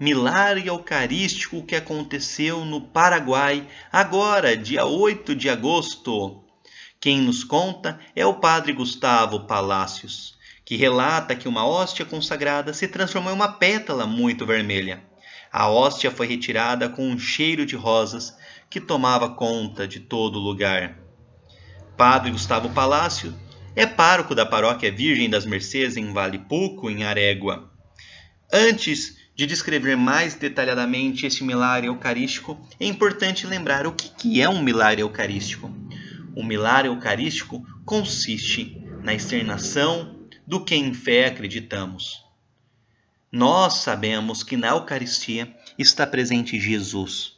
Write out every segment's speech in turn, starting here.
milagre eucarístico que aconteceu no Paraguai, agora, dia 8 de agosto. Quem nos conta é o padre Gustavo Palácios, que relata que uma hóstia consagrada se transformou em uma pétala muito vermelha. A hóstia foi retirada com um cheiro de rosas que tomava conta de todo o lugar. Padre Gustavo Palácio é pároco da paróquia Virgem das Mercês em Vale Pouco, em Arégua. Antes de descrever mais detalhadamente esse milagre eucarístico, é importante lembrar o que é um milagre eucarístico. O milagre eucarístico consiste na externação do que em fé acreditamos. Nós sabemos que na Eucaristia está presente Jesus.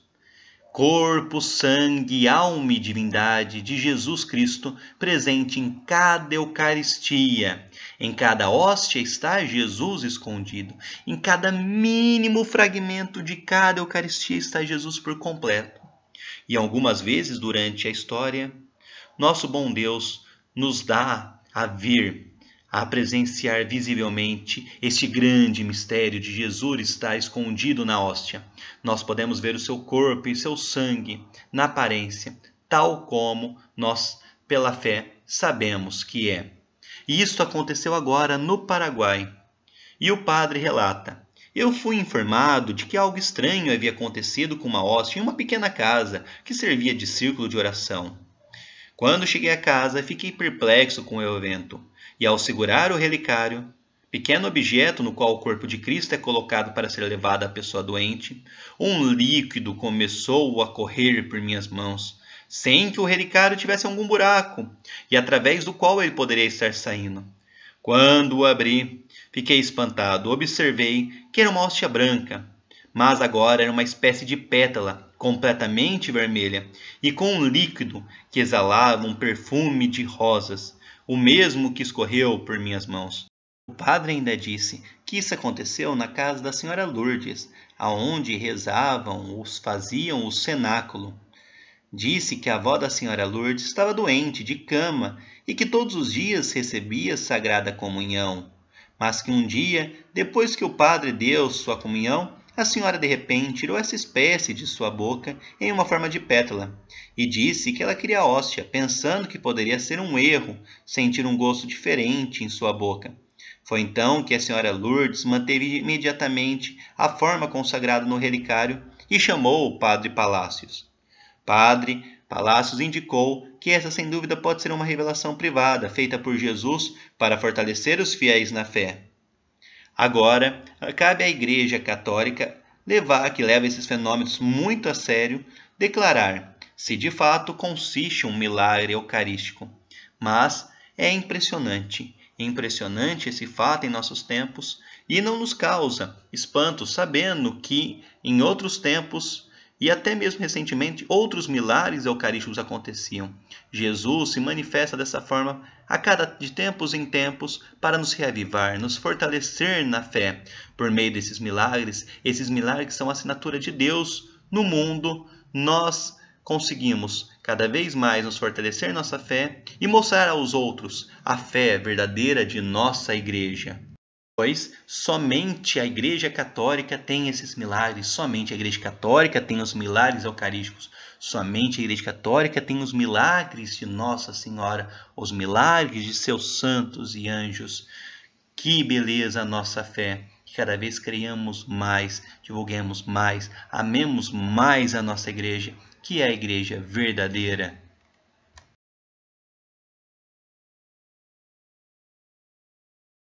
Corpo, sangue, alma e divindade de Jesus Cristo presente em cada Eucaristia, em cada hóstia está Jesus escondido. Em cada mínimo fragmento de cada Eucaristia está Jesus por completo. E algumas vezes durante a história, nosso bom Deus nos dá a vir a presenciar visivelmente este grande mistério de Jesus estar escondido na hóstia. Nós podemos ver o seu corpo e seu sangue na aparência, tal como nós, pela fé, sabemos que é. E isso aconteceu agora no Paraguai. E o padre relata: Eu fui informado de que algo estranho havia acontecido com uma hóstia em uma pequena casa que servia de círculo de oração. Quando cheguei a casa, fiquei perplexo com o evento, e ao segurar o relicário, pequeno objeto no qual o corpo de Cristo é colocado para ser levado à pessoa doente, um líquido começou a correr por minhas mãos sem que o relicário tivesse algum buraco, e através do qual ele poderia estar saindo. Quando o abri, fiquei espantado. Observei que era uma hóstia branca, mas agora era uma espécie de pétala completamente vermelha e com um líquido que exalava um perfume de rosas, o mesmo que escorreu por minhas mãos. O padre ainda disse que isso aconteceu na casa da senhora Lourdes, aonde rezavam os faziam o cenáculo, Disse que a avó da senhora Lourdes estava doente, de cama, e que todos os dias recebia sagrada comunhão, mas que um dia, depois que o padre deu sua comunhão, a senhora de repente tirou essa espécie de sua boca em uma forma de pétala e disse que ela queria a hóstia, pensando que poderia ser um erro sentir um gosto diferente em sua boca. Foi então que a senhora Lourdes manteve imediatamente a forma consagrada no relicário e chamou o padre Palácios. Padre Palácios indicou que essa, sem dúvida, pode ser uma revelação privada feita por Jesus para fortalecer os fiéis na fé. Agora, cabe à Igreja Católica levar que leva esses fenômenos muito a sério, declarar se de fato consiste um milagre eucarístico. Mas é impressionante, impressionante esse fato em nossos tempos e não nos causa espanto sabendo que em outros tempos e até mesmo recentemente, outros milagres eucarísticos aconteciam. Jesus se manifesta dessa forma a cada de tempos em tempos para nos reavivar, nos fortalecer na fé. Por meio desses milagres, esses milagres são a assinatura de Deus no mundo. Nós conseguimos cada vez mais nos fortalecer nossa fé e mostrar aos outros a fé verdadeira de nossa igreja. Pois somente a Igreja Católica tem esses milagres, somente a Igreja Católica tem os milagres eucarísticos, somente a Igreja Católica tem os milagres de Nossa Senhora, os milagres de seus santos e anjos. Que beleza a nossa fé! Que cada vez criamos mais, divulguemos mais, amemos mais a nossa Igreja, que é a Igreja verdadeira.